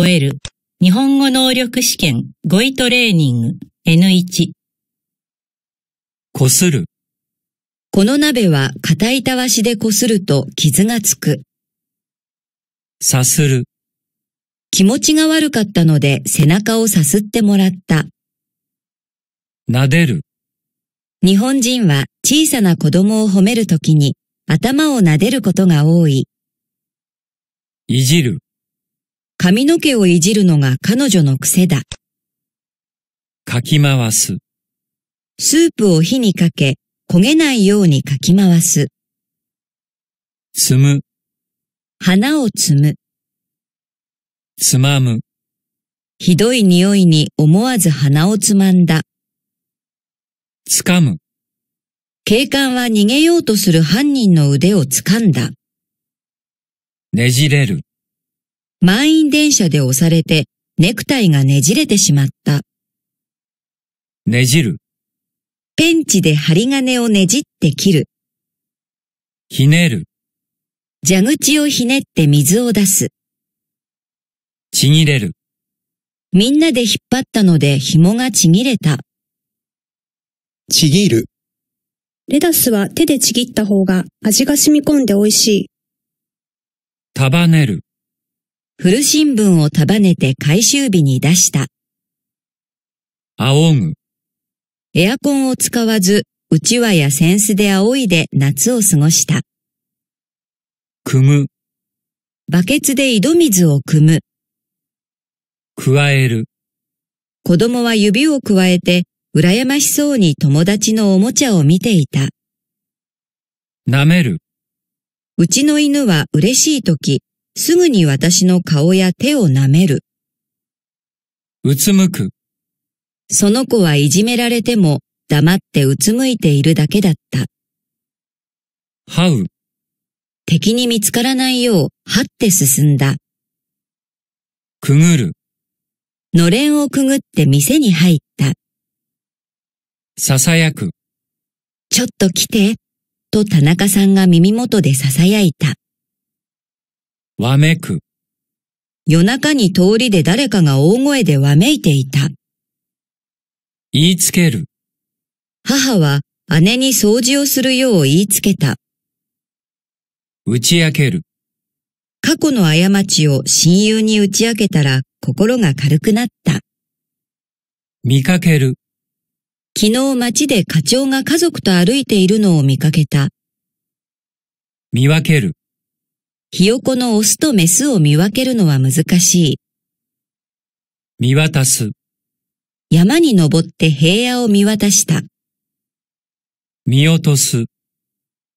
超える。日本語能力試験語彙トレーニング N1。こする。この鍋は硬いたわしでこすると傷がつく。さする。気持ちが悪かったので背中をさすってもらった。撫でる。日本人は小さな子供を褒めるときに頭を撫でることが多い。いじる。髪の毛をいじるのが彼女の癖だ。かき回す。スープを火にかけ、焦げないようにかき回す。摘む。花を摘む。つまむ。ひどい匂いに思わず鼻をつまんだ。つかむ。警官は逃げようとする犯人の腕をつかんだ。ねじれる。満員電車で押されてネクタイがねじれてしまった。ねじる。ペンチで針金をねじって切る。ひねる。蛇口をひねって水を出す。ちぎれる。みんなで引っ張ったので紐がちぎれた。ちぎる。レタスは手でちぎった方が味が染み込んで美味しい。束ねる。古新聞を束ねて回収日に出した。仰ぐ。エアコンを使わず、うちわや扇子で仰いで夏を過ごした。くむ。バケツで井戸水を汲む。加える。子供は指を加えて、羨ましそうに友達のおもちゃを見ていた。舐める。うちの犬は嬉しい時、すぐに私の顔や手を舐める。うつむく。その子はいじめられても黙ってうつむいているだけだった。はう。敵に見つからないよう、はって進んだ。くぐる。のれんをくぐって店に入った。ささやく。ちょっと来て、と田中さんが耳元で囁いた。わめく。夜中に通りで誰かが大声でわめいていた。言いつける。母は姉に掃除をするよう言いつけた。打ち明ける。過去の過ちを親友に打ち明けたら心が軽くなった。見かける。昨日街で課長が家族と歩いているのを見かけた。見分ける。ひよこのオスとメスを見分けるのは難しい。見渡す。山に登って平野を見渡した。見落とす。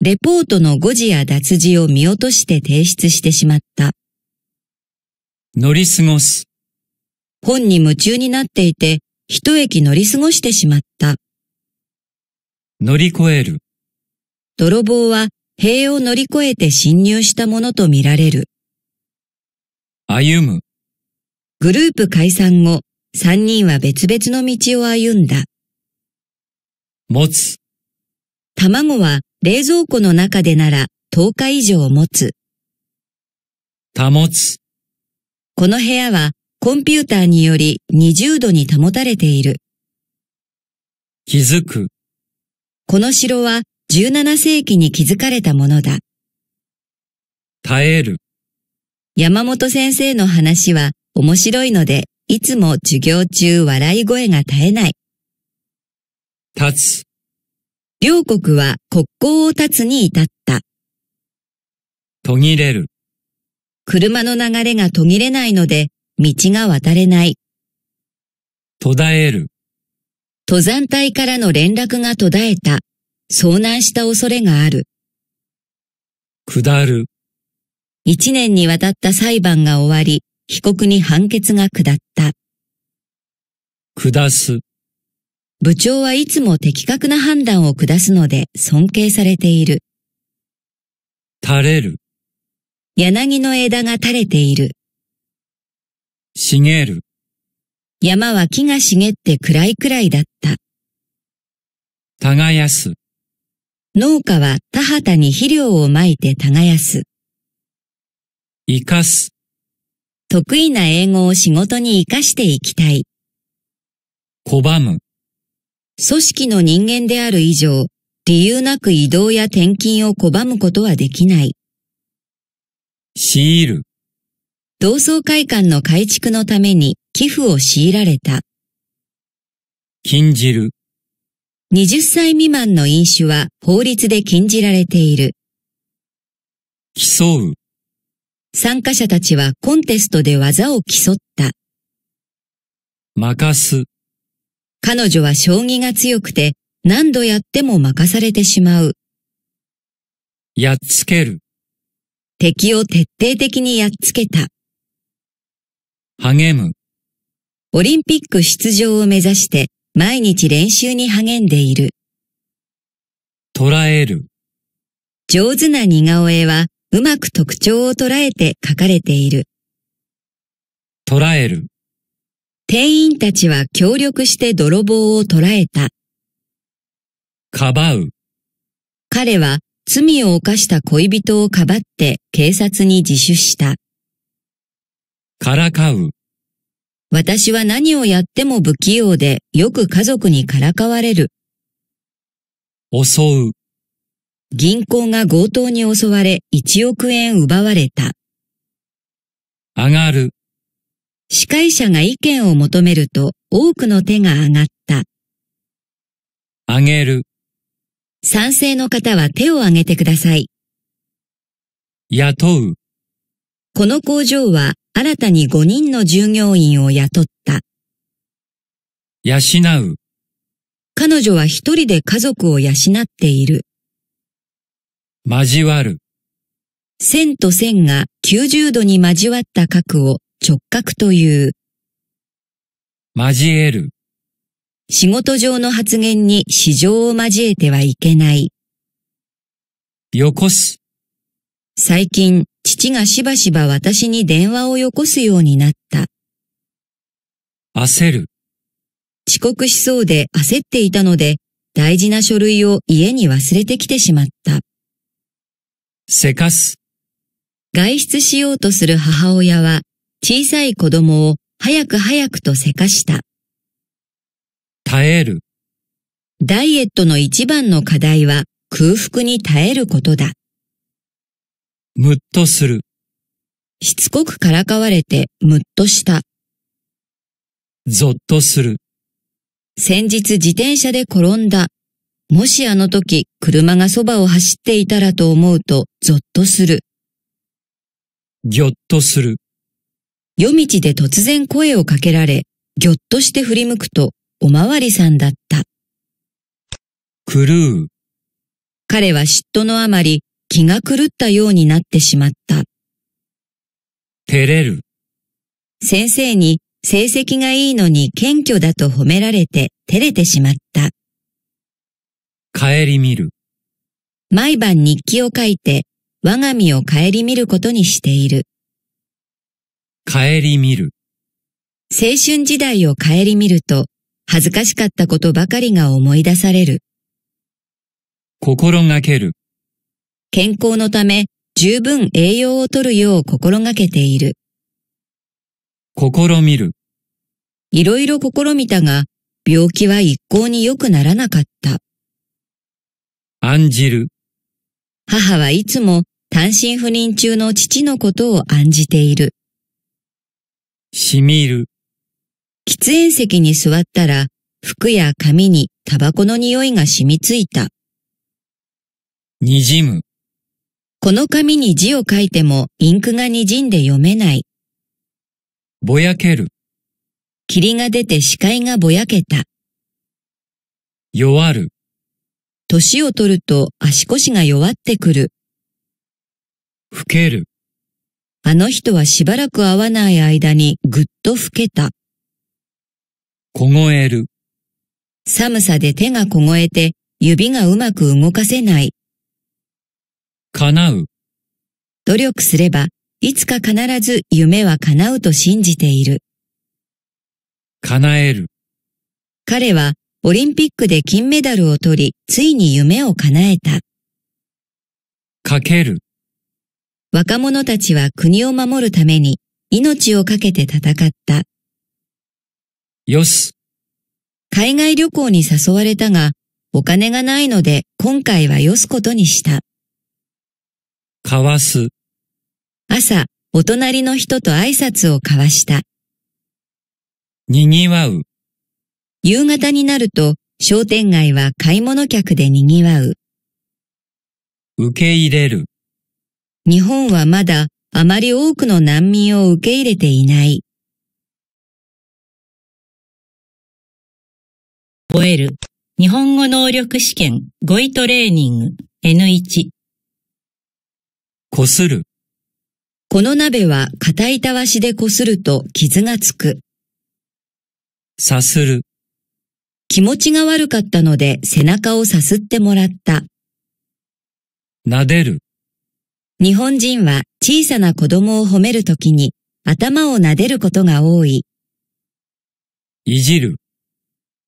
レポートの誤字や脱字を見落として提出してしまった。乗り過ごす。本に夢中になっていて、一駅乗り過ごしてしまった。乗り越える。泥棒は塀を乗り越えて侵入したものとみられる。歩む。グループ解散後、三人は別々の道を歩んだ。持つ。卵は冷蔵庫の中でなら10日以上持つ。保つ。この部屋はコンピューターにより20度に保たれている。気づく。この城は17世紀に築かれたものだ。耐える。山本先生の話は面白いので、いつも授業中笑い声が絶えない。立つ。両国は国交を立つに至った。途切れる。車の流れが途切れないので、道が渡れない。途絶える。登山隊からの連絡が途絶えた。遭難した恐れがある。下る。一年にわたった裁判が終わり、被告に判決が下った。下す。部長はいつも的確な判断を下すので尊敬されている。垂れる。柳の枝が垂れている。茂る。山は木が茂って暗いくらいだった。耕す。農家は田畑に肥料をまいて耕す。生かす。得意な英語を仕事に活かしていきたい。拒む。組織の人間である以上、理由なく移動や転勤を拒むことはできない。強いる。同窓会館の改築のために寄付を強いられた。禁じる。20歳未満の飲酒は法律で禁じられている。競う。参加者たちはコンテストで技を競った。任す。彼女は将棋が強くて何度やっても任されてしまう。やっつける。敵を徹底的にやっつけた。励む。オリンピック出場を目指して毎日練習に励んでいる。捉える。上手な似顔絵はうまく特徴を捉えて書かれている。捉える。店員たちは協力して泥棒を捉えた。かばう。彼は罪を犯した恋人をかばって警察に自首した。からかう。私は何をやっても不器用で、よく家族にからかわれる。襲う。銀行が強盗に襲われ、1億円奪われた。上がる。司会者が意見を求めると、多くの手が上がった。上げる。賛成の方は手を挙げてください。雇う。この工場は新たに5人の従業員を雇った。養う。彼女は一人で家族を養っている。交わる。線と線が90度に交わった角を直角という。交える。仕事上の発言に市場を交えてはいけない。よこす。最近、死がしばしば私に電話をよこすようになった。焦る。遅刻しそうで焦っていたので、大事な書類を家に忘れてきてしまった。せかす。外出しようとする母親は、小さい子供を早く早くとせかした。耐える。ダイエットの一番の課題は空腹に耐えることだ。むっとする。しつこくからかわれてむっとした。ぞっとする。先日自転車で転んだ。もしあの時車がそばを走っていたらと思うとぞっとする。ぎょっとする。夜道で突然声をかけられ、ぎょっとして振り向くとおまわりさんだった。狂う。彼は嫉妬のあまり気が狂ったようになってしまった。照れる。先生に成績がいいのに謙虚だと褒められて照れてしまった。帰り見る。毎晩日記を書いて我が身を帰り見ることにしている。帰り見る。青春時代を帰り見ると恥ずかしかったことばかりが思い出される。心がける。健康のため十分栄養をとるよう心がけている。試みる。いろいろ試みたが、病気は一向に良くならなかった。案じる。母はいつも単身赴任中の父のことを案じている。しみる。喫煙席に座ったら、服や髪にタバコの匂いが染みついた。にじむ。この紙に字を書いてもインクが滲んで読めない。ぼやける。霧が出て視界がぼやけた。弱る。年を取ると足腰が弱ってくる。老ける。あの人はしばらく会わない間にぐっと老けた。凍える。寒さで手が凍えて指がうまく動かせない。叶う。努力すれば、いつか必ず夢は叶うと信じている。叶える。彼はオリンピックで金メダルを取り、ついに夢を叶えた。かける。若者たちは国を守るために命を懸けて戦った。よし。海外旅行に誘われたが、お金がないので今回はよすことにした。交わす。朝、お隣の人と挨拶を交わした。にぎわう。夕方になると、商店街は買い物客でにぎわう。受け入れる。日本はまだあまり多くの難民を受け入れていない。覚える。日本語能力試験語彙トレーニング N1 こする。この鍋は硬いたわしでこすると傷がつく。さする。気持ちが悪かったので背中をさすってもらった。撫でる。日本人は小さな子供を褒めるときに頭を撫でることが多い。いじる。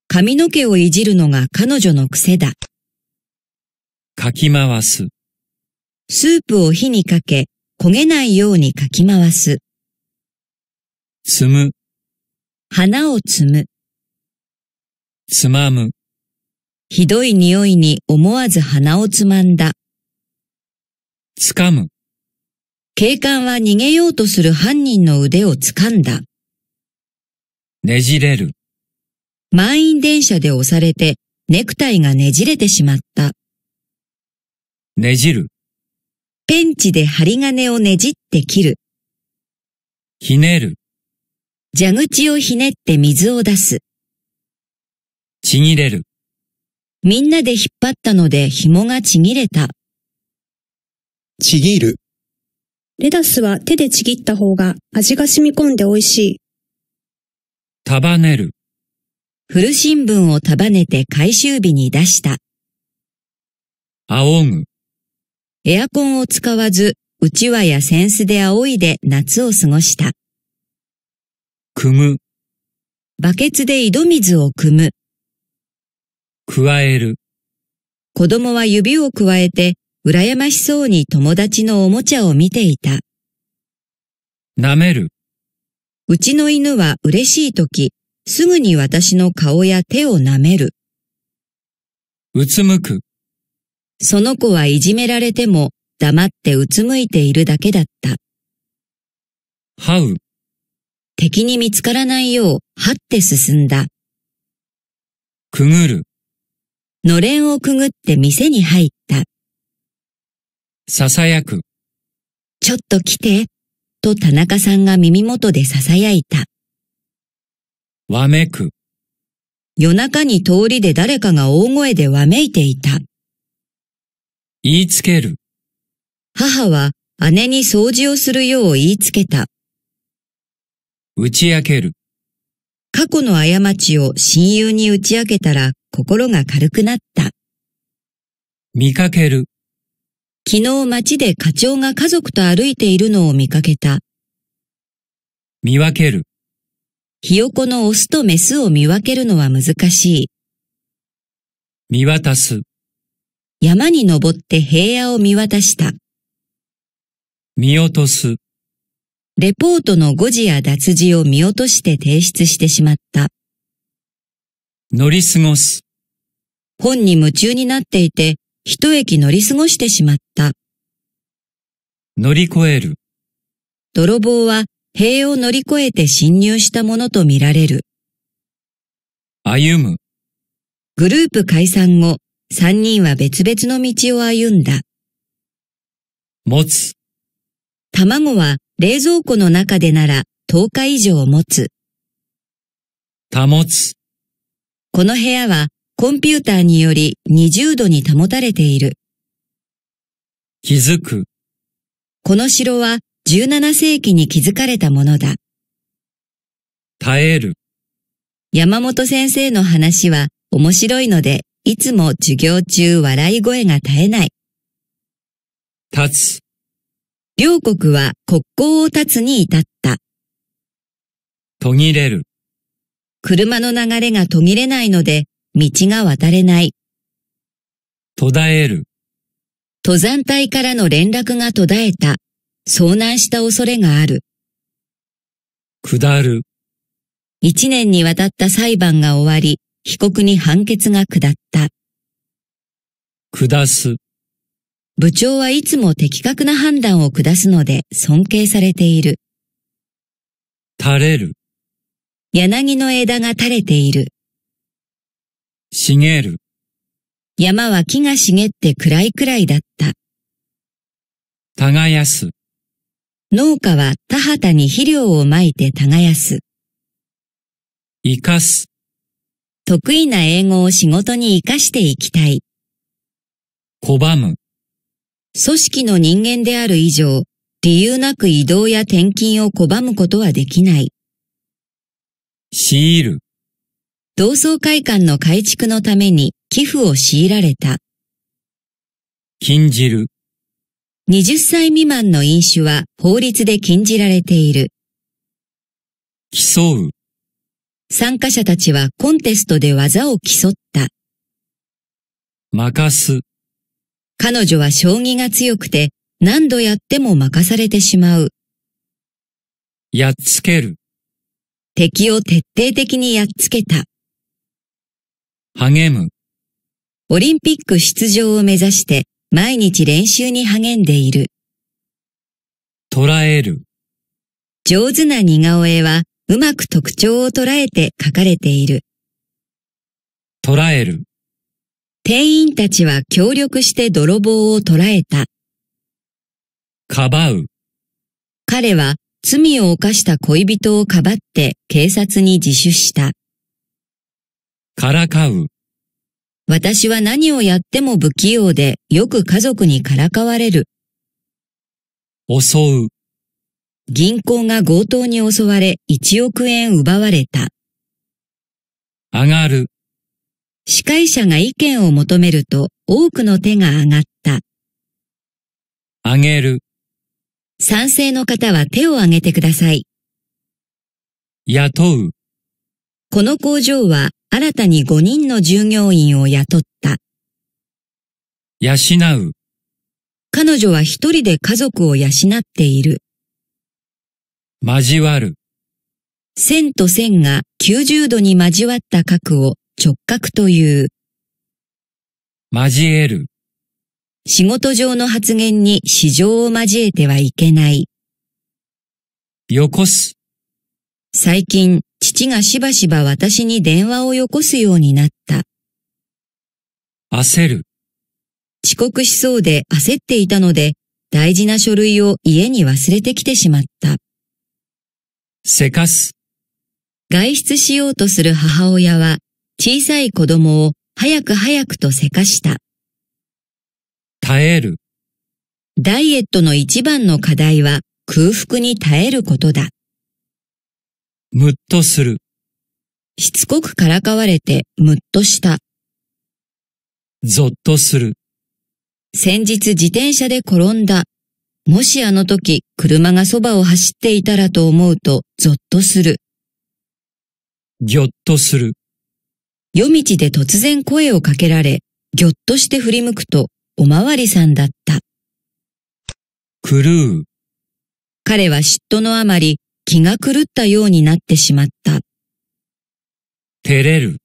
髪の毛をいじるのが彼女の癖だ。かき回す。スープを火にかけ、焦げないようにかき回す。摘む、花を摘む、つまむ、ひどい匂いに思わず鼻をつまんだ。つかむ、警官は逃げようとする犯人の腕を掴んだ。ねじれる、満員電車で押されてネクタイがねじれてしまった。ねじる。ペンチで針金をねじって切る。ひねる。蛇口をひねって水を出す。ちぎれる。みんなで引っ張ったので紐がちぎれた。ちぎる。レタスは手でちぎった方が味が染み込んで美味しい。束ねる。古新聞を束ねて回収日に出した。仰ぐ。エアコンを使わず、うちわや扇子で仰いで夏を過ごした。くむ。バケツで井戸水を汲む。加える。子供は指を加えて、羨ましそうに友達のおもちゃを見ていた。舐める。うちの犬は嬉しい時、すぐに私の顔や手を舐める。うつむく。その子はいじめられても黙ってうつむいているだけだった。ハウ。敵に見つからないよう、はって進んだ。くぐる。のれんをくぐって店に入った。ささやく。ちょっと来て、と田中さんが耳元でささやいた。わめく。夜中に通りで誰かが大声でわめいていた。言いつける。母は姉に掃除をするよう言いつけた。打ち明ける。過去の過ちを親友に打ち明けたら心が軽くなった。見かける。昨日街で課長が家族と歩いているのを見かけた。見分ける。ひよこのオスとメスを見分けるのは難しい。見渡す。山に登って平野を見渡した。見落とす。レポートの誤字や脱字を見落として提出してしまった。乗り過ごす。本に夢中になっていて、一駅乗り過ごしてしまった。乗り越える。泥棒は塀を乗り越えて侵入したものとみられる。歩む。グループ解散後、三人は別々の道を歩んだ。持つ。卵は冷蔵庫の中でなら10日以上持つ。保つ。この部屋はコンピューターにより20度に保たれている。気づく。この城は17世紀に築かれたものだ。耐える。山本先生の話は面白いのでいつも授業中笑い声が絶えない。立つ。両国は国交を立つに至った。途切れる。車の流れが途切れないので、道が渡れない。途絶える。登山隊からの連絡が途絶えた。遭難した恐れがある。下る。一年にわたった裁判が終わり、被告に判決が下った。下す。部長はいつも的確な判断を下すので尊敬されている。垂れる。柳の枝が垂れている。茂る。山は木が茂って暗いくらいだった。耕す。農家は田畑に肥料をまいて耕す。生かす。得意な英語を仕事に活かしていきたい。拒む。組織の人間である以上、理由なく移動や転勤を拒むことはできない。強いる。同窓会館の改築のために寄付を強いられた。禁じる。20歳未満の飲酒は法律で禁じられている。競う。参加者たちはコンテストで技を競った。任す。彼女は将棋が強くて何度やっても任されてしまう。やっつける。敵を徹底的にやっつけた。励む。オリンピック出場を目指して毎日練習に励んでいる。捉える。上手な似顔絵はうまく特徴を捉えて書かれている。捉える。店員たちは協力して泥棒を捕らえた。かばう。彼は罪を犯した恋人をかばって警察に自首した。からかう。私は何をやっても不器用でよく家族にからかわれる。襲う。銀行が強盗に襲われ1億円奪われた。上がる。司会者が意見を求めると多くの手が上がった。上げる。賛成の方は手を挙げてください。雇う。この工場は新たに5人の従業員を雇った。養う。彼女は一人で家族を養っている。交わる。線と線が90度に交わった角を直角という。交える。仕事上の発言に市場を交えてはいけない。よこす。最近、父がしばしば私に電話をよこすようになった。焦る。遅刻しそうで焦っていたので、大事な書類を家に忘れてきてしまった。せかす。外出しようとする母親は、小さい子供を早く早くとせかした。耐える。ダイエットの一番の課題は空腹に耐えることだ。むっとする。しつこくからかわれてむっとした。ぞっとする。先日自転車で転んだもしあの時車がそばを走っていたらと思うとゾッとする。ぎょっとする。夜道で突然声をかけられ、ぎょっとして振り向くとおまわりさんだった。狂う。彼は嫉妬のあまり気が狂ったようになってしまった。照れる。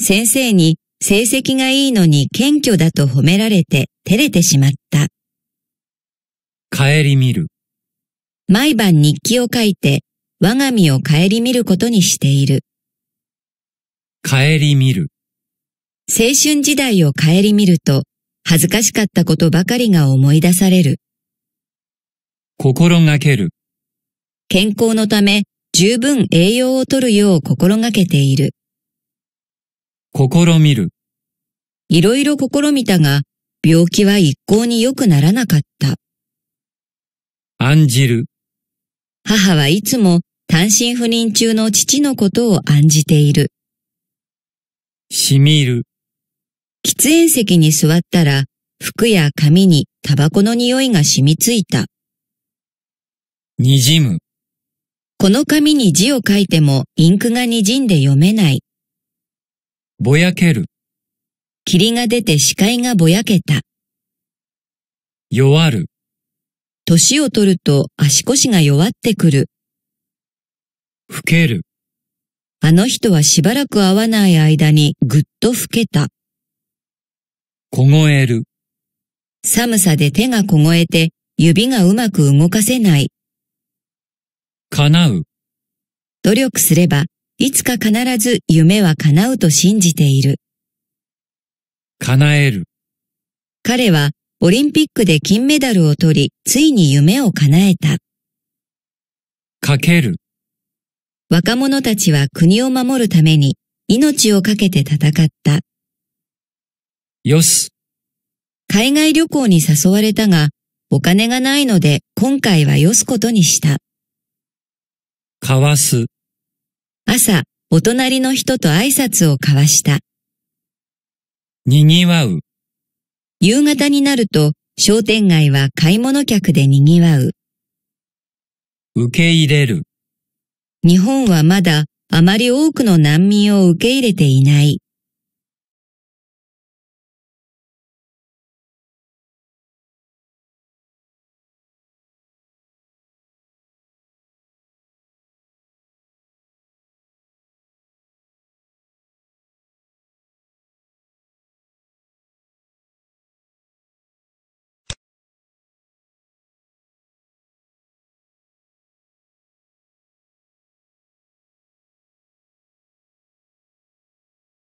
先生に成績がいいのに謙虚だと褒められて照れてしまった。帰り見る。毎晩日記を書いて、我が身を帰り見ることにしている。帰り見る。青春時代を帰り見ると、恥ずかしかったことばかりが思い出される。心がける。健康のため、十分栄養をとるよう心がけている。試みる。いろいろ試みたが、病気は一向に良くならなかった。案じる。母はいつも単身赴任中の父のことを案じている。しみる。喫煙席に座ったら服や髪にタバコの匂いが染みついた。にじむ。この紙に字を書いてもインクがにじんで読めない。ぼやける。霧が出て視界がぼやけた。弱る。年を取ると足腰が弱ってくる。老ける。あの人はしばらく会わない間にぐっと老けた。凍える。寒さで手が凍えて指がうまく動かせない。叶う。努力すれば、いつか必ず夢は叶うと信じている。叶える。彼はオリンピックで金メダルを取り、ついに夢を叶えた。かける。若者たちは国を守るために命を懸けて戦った。よし。海外旅行に誘われたが、お金がないので今回はよすことにした。かわす。朝、お隣の人と挨拶を交わした。にぎわう。夕方になると商店街は買い物客で賑わう。受け入れる。日本はまだあまり多くの難民を受け入れていない。